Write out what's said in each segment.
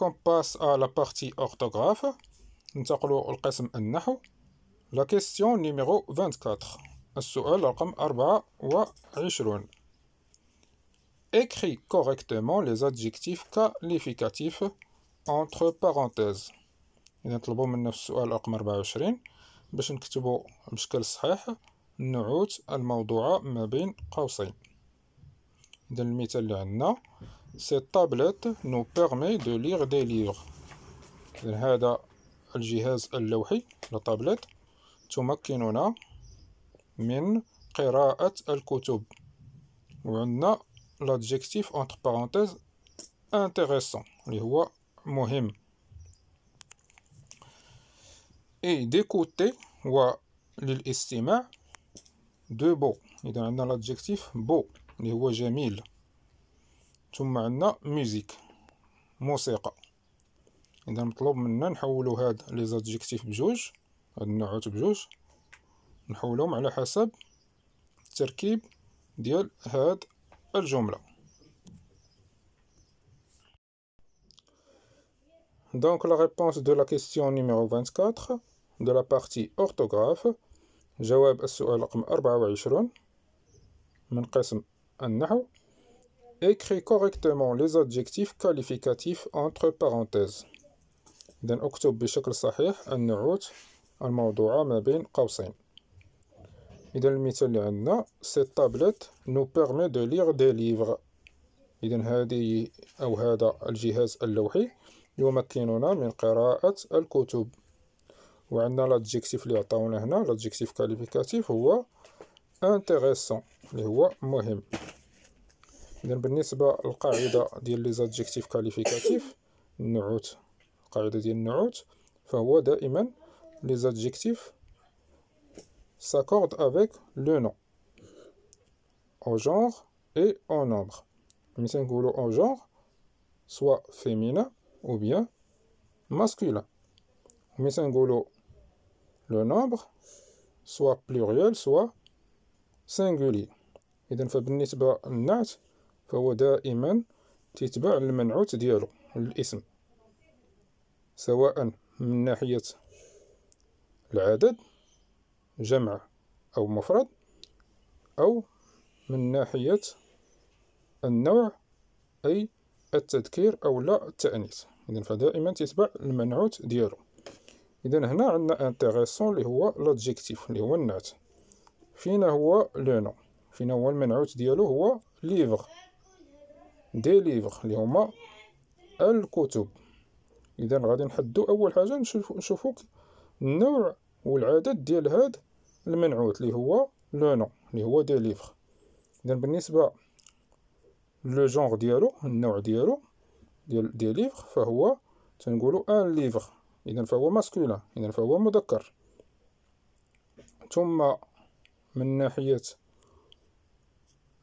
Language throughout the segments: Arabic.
دونك اون باس ا لا بارتي اورتوغراف ننتقلوا لقسم النحو لا كيستيون نيميرو 24 السؤال رقم 24 Écris correctement les adjectifs qualificatifs entre parenthèses. نطلبوا منا في السؤال رقم 24 باش نكتبوا بشكل صحيح النعوت الموضوعة ما بين قوسين إذا المثال اللي عندنا Cette tablette nous permet de lire des livres. هذا الجهاز اللوحي التابلت تمكننا من قراءة الكتب وعندنا l'adjectif entre parenthèses intéressant اللي هو مهم et d'écouter للاستماع de beau إذا عندنا l'adjectif beau اللي هو جميل ثم عندنا ميوزيك موسيقى اذا مطلوب منا نحولو هاد لي زادجيكتيف بجوج هاد النوعات بجوج نحولهم على حسب التركيب ديال هاد الجمله Donc la réponse de la question numéro 24 de la partie orthographe جواب السؤال رقم 24 من قسم النحو Écris correctement les adjectifs qualificatifs entre parenthèses. إذا اكتب بشكل صحيح النعوت الموضوعة ما بين قوسين. إذا المثال اللي عندنا cette tablette nous permet de lire des livres. إذن هذه أو هذا الجهاز اللوحي يمكننا من قراءة الكتب. وعندنا لادجيكتيف اللي عطاونا هنا لادجيكتيف كاليفيكاتيف هو intéressant اللي هو مهم. les بالنسبة qualificatifs ديال لي زادجيكتيف النعوت ديال النعوت فهو دائما لي s'accordent avec le nom au genre et au nombre. Mais singulier, au genre, soit féminin ou bien masculin. mais singulier, le nombre, soit pluriel, soit singulier. فهو دائما تيتبع المنعوت ديالو الاسم سواء من ناحية العدد جمع أو مفرد أو من ناحية النوع أي التذكير أو لا التأنيث إذن فدائما تتبع المنعوت ديالو إذن هنا عندنا انتيغيسون اللي هو لادجيكتيف اللي هو النعت فينا هو لو نو فينا هو المنعوت ديالو هو ليفغ دي ليفغ اللي هما الكتب اذا غادي نحدو اول حاجه نشوفو النوع والعدد ديال هاد المنعوت اللي هو لو نو اللي هو دي اذا بالنسبه لو جونغ ديالو النوع ديالو ديال ديليفر فهو تنقولو ان ليفغ اذا فهو ماسكولا اذا فهو مذكر ثم من ناحيه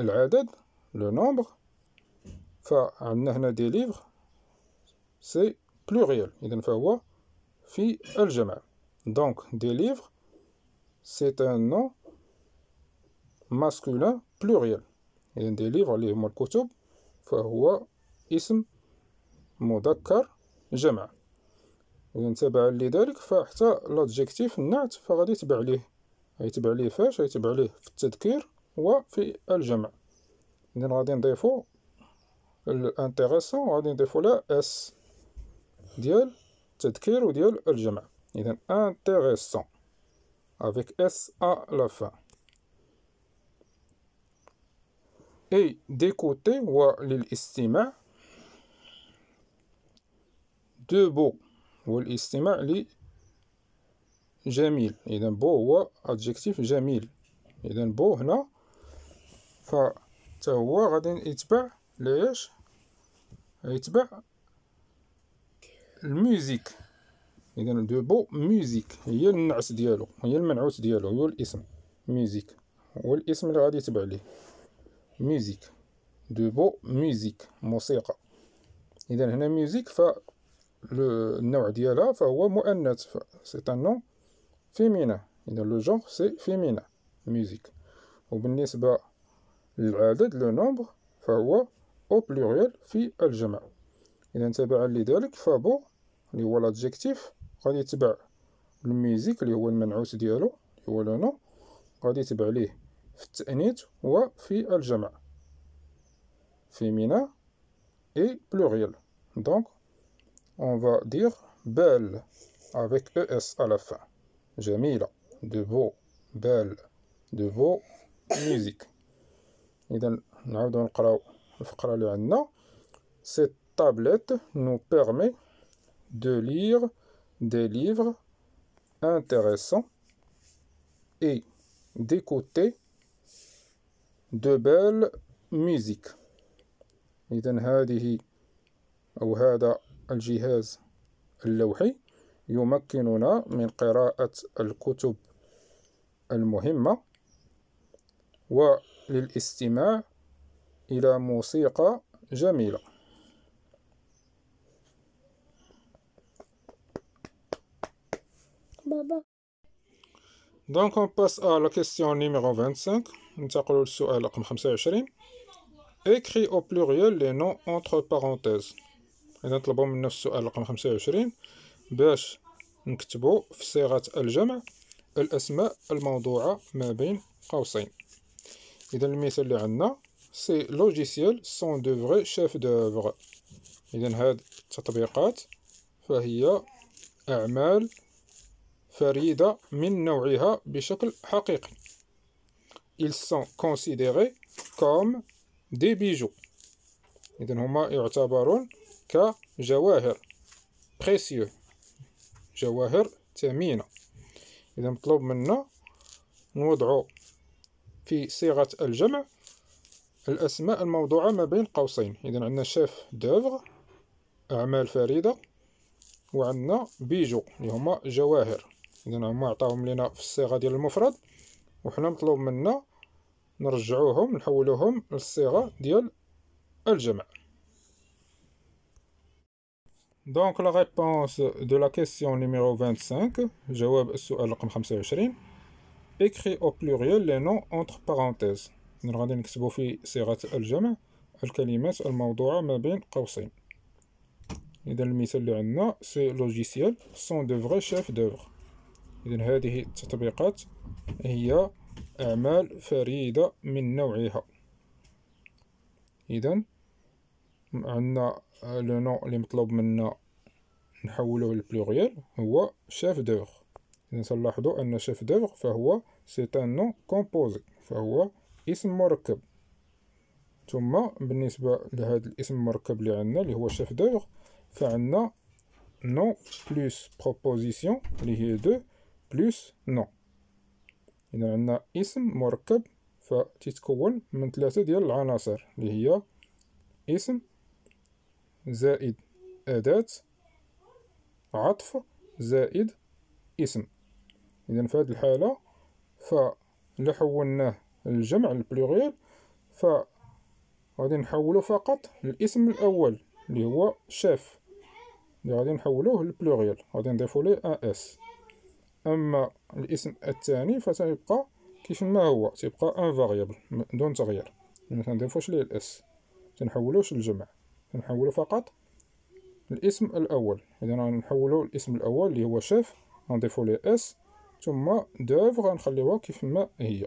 العدد لو نومبر فعندنا هنا دي ليفر سي بلوريال إذا فهو في الجمع دونك دي ليفر سي ان نو ماسكولان بلوريال إذا دي ليفر اللي هما الكتب فهو اسم مذكر جمع إذا تبع لذلك فحتى لادجيكتيف النعت فغادي يتبع ليه غيتبع ليه فاش غيتبع ليه في التذكير وفي الجمع إذا غادي نضيفو L'intéressant, on hein, va des fois, S, Dial, Tz, K, O, Dial, intéressant. Avec S à la fin. Et, d'écouter, on a dit de Deux mots. On a dit l'estimation, J, Il est un beau adjectif, J, Il est beau ليش يتبع الميوزيك اذا دو بو ميوزيك هي النعس ديالو هي المنعوت ديالو هو الاسم ميوزيك هو الاسم اللي غادي يتبع ليه ميوزيك دو بو ميوزيك موسيقى اذا هنا ميوزيك ف النوع ديالها فهو مؤنث سي ان نوم فيمينا اذا لو جونغ سي فيمينا ميوزيك وبالنسبه للعدد لو نومبر فهو أو بلوريال في الجمع إذا تبعا لذلك فابو اللي هو لادجيكتيف غادي يتبع الميزيك اللي هو المنعوت ديالو اللي هو لونو غادي يتبع ليه في التأنيث وفي الجمع féminin اي pluriel. دونك on va dire belle avec ES à la fin. Jamila, de beau, belle, de beau, musique. إذا نعود نقراو cette tablette nous permet de lire des livres intéressants et d'écouter de belles musiques. إذا هذه أو هذا الجهاز اللوحي يمكننا من قراءة الكتب المهمة وللاستماع إلى موسيقى جميلة بابا دونك اون باس ا لا كيسيون نيميرو 25 ننتقلوا للسؤال رقم 25 اكري او pluriel لي نو entre بارونتيز اذا نطلبوا من نفس السؤال رقم 25 باش نكتبوا في صيغه الجمع الاسماء الموضوعه ما بين قوسين اذا المثال اللي عندنا ces logiciels sont de vrais chefs d'œuvre إذا هاد التطبيقات فهي أعمال فريدة من نوعها بشكل حقيقي ils sont considérés comme des bijoux إذا هما يعتبرون كجواهر بريسيو جواهر ثمينة إذا مطلوب منا نوضعو في صيغة الجمع الأسماء الموضوعة ما بين قوسين إذا عندنا شاف دوفغ أعمال فريدة وعندنا بيجو اللي هما جواهر إذا هما عطاهم لنا في الصيغة ديال المفرد وحنا مطلوب منا نرجعوهم نحولوهم للصيغة ديال الجمع دونك لا réponse دو لا كيسيون نيميرو 25, جواب السؤال رقم 25, écrit au pluriel les noms entre parenthèses. إذن غادي نكتبو في صيغة الجمع الكلمات الموضوعة ما بين قوسين إذا المثال اللي عندنا سي لوجيسيال سون دو فغي شاف دوغ إذا هذه التطبيقات هي أعمال فريدة من نوعها إذا عندنا لو نو اللي مطلوب منا نحولوه للبلوريال هو شاف دوغ إذا سنلاحظوا أن شاف دوغ فهو سي ان نو كومبوزي فهو اسم مركب ثم بالنسبة لهذا الاسم المركب اللي عندنا اللي هو شيف دوغ فعندنا نو بلس بروبوزيسيون اللي هي دو بلس نو إذا عندنا اسم مركب فتتكون من ثلاثة ديال العناصر اللي هي اسم زائد أداة عطف زائد اسم إذا في هذه الحالة فلحولناه الجمع البلوريال ف غادي نحولو فقط الاسم الاول اللي هو شيف اللي غادي نحولوه للبلوريال غادي نضيفو ليه اس اما الاسم الثاني فتبقى كيف ما هو تبقى ان فاريبل دون تغيير يعني ما تنضيفوش ليه الاس تنحولوش الجمع تنحولو فقط الاسم الاول اذا نحولو الاسم الاول اللي هو شيف نضيفو ليه اس ثم دوف غنخليوها كيف ما هي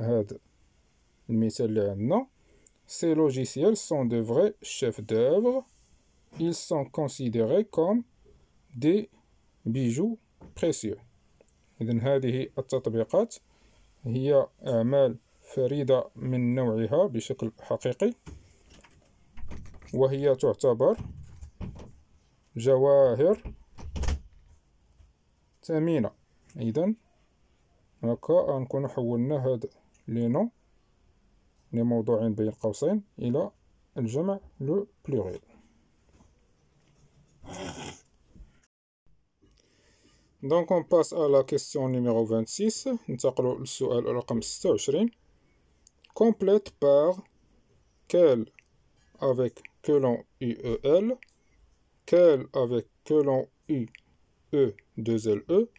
هاد المثال اللي عندنا سي لوجيسيال سون دو فري شيف دوفر Ils سون كونسيديري كوم دي بيجو بريسيو إذن هذه التطبيقات هي أعمال فريدة من نوعها بشكل حقيقي وهي تعتبر جواهر ثمينة إذن هكا غنكون حولنا هذا les noms, les mots موضوعين بين قوسين إلى الجمع لو بلوريل دونك اون باس على كيسيون نيميرو 26 ننتقلوا للسؤال رقم 26 complète par quel avec que l'on UEL quel avec que l'on ue 2 le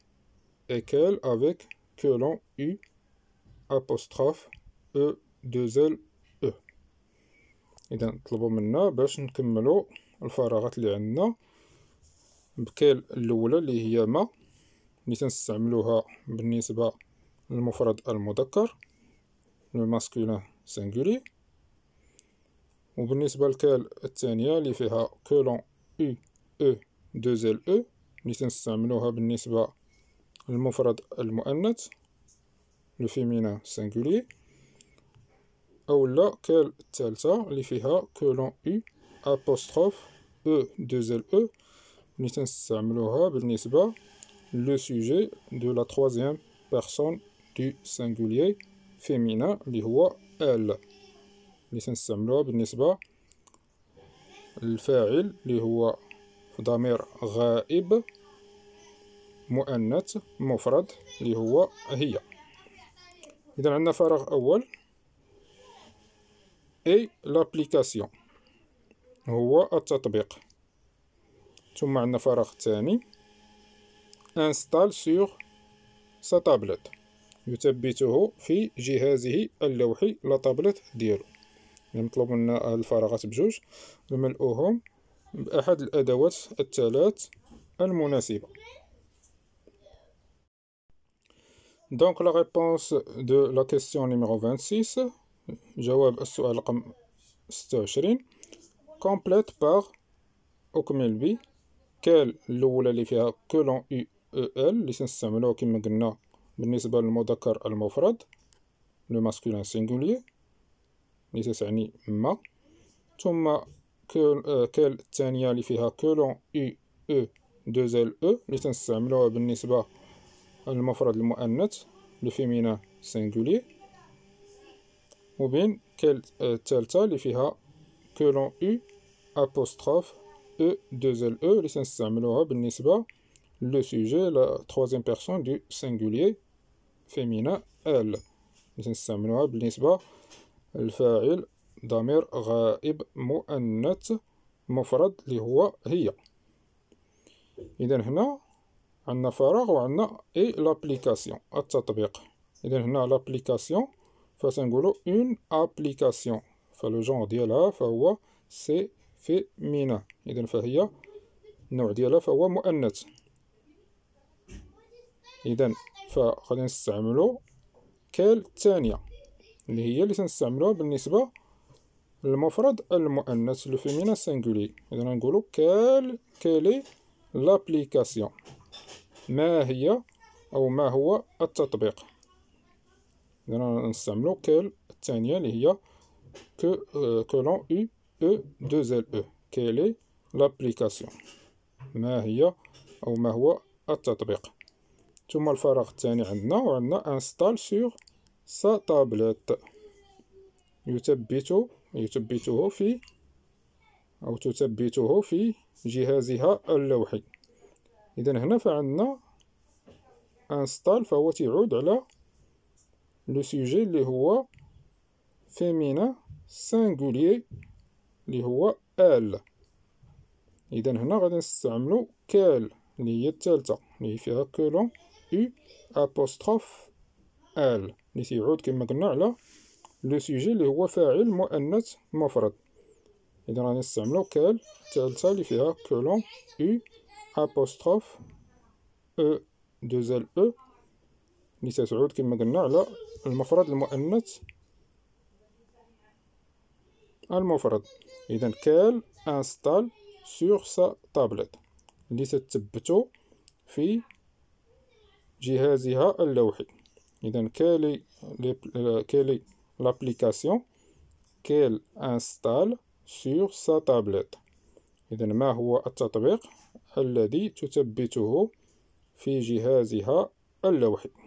et quel avec que l'on UE2LE. apostrophe e deux l e اذا طلبوا منا باش نكملوا الفراغات اللي عندنا بكال الاولى اللي هي ما اللي تنستعملوها بالنسبه للمفرد المذكر لو ماسكولين سينغولي وبالنسبه لكال الثانيه اللي فيها كولون او او دوزيل او اللي تنستعملوها بالنسبه للمفرد المؤنث le féminin singulier. Aou la, quel tel ça, les que l'on u, apostrophe, e, deux l, e, le sujet de la troisième personne du singulier féminin, les hua, elle. Nitin b'nisba, le les damir, ghaib mu'annat, mufrad, les hua, إذا عندنا فراغ أول أي لابليكاسيون هو التطبيق ثم عندنا فراغ ثاني انستال سور سا تابلت يثبته في جهازه اللوحي لا تابلت ديالو مطلوب منا الفراغات بجوج نملؤهم بأحد الأدوات الثلاث المناسبة دونك لا réponse دو لا question نيميرو 26 جواب السؤال رقم 26 كومبليت par أكمل ب كال الأولى اللي فيها كولون اي او ال اللي سنستعملوها كما قلنا بالنسبة للمذكر المفرد لو ماسكولين سينغولي اللي تتعني ما ثم كال الثانية اللي فيها كولون اي او دوزيل او اللي تنستعملوها بالنسبة المفرد المؤنث لفيمينا سينغولي وبين كل التالتة آه، اللي فيها كولون أو أبوستروف أو دوزل أو اللي سنستعملوها بالنسبة لو سوجي لا تخوازيام بيرسون دو سينغولي فيمينا ال اللي سنستعملوها بالنسبة للفاعل ضمير غائب مؤنث مفرد اللي هو هي إذا هنا عندنا فراغ وعندنا اي لابليكاسيون التطبيق اذا هنا لابليكاسيون فتنقولوا اون ابليكاسيون فلو جون ديالها فهو سي فيمينا اذا فهي النوع ديالها فهو مؤنث اذا فغادي نستعملو كال الثانيه اللي هي اللي تنستعملوها بالنسبه للمفرد المؤنث لو فيمينا سينغولي اذا نقولوا كال كالي لابليكاسيون ما هي أو ما هو التطبيق إذن نستعملو كال الثانية اللي هي كو كولون لون او e دو ال او e. كيلي لابليكاسيون ما هي أو ما هو التطبيق ثم الفراغ الثاني عندنا وعندنا انستال سور سا تابلت يثبت يثبته في أو تثبته في جهازها اللوحي اذا هنا فعندنا انستال فهو تيعود على لو سوجي اللي هو فيمينا سانغولي اللي هو ال اذا هنا غادي نستعملو كال اللي هي الثالثه اللي فيها كولون او ابوستروف ال اللي تيعود كما قلنا على لو سوجي اللي هو فاعل مؤنث مفرد اذا راني نستعملو كال الثالثه اللي فيها كولون او apostrophe e 2 ال e اللي تتعود كما قلنا على المفرد المؤنث المفرد اذا كال انستال سور سا تابلت اللي ستثبتو في جهازها اللوحي اذا كالي كالي لابليكاسيون كال انستال سور سا تابلت إذا ما هو التطبيق الذي تثبته في جهازها اللوحي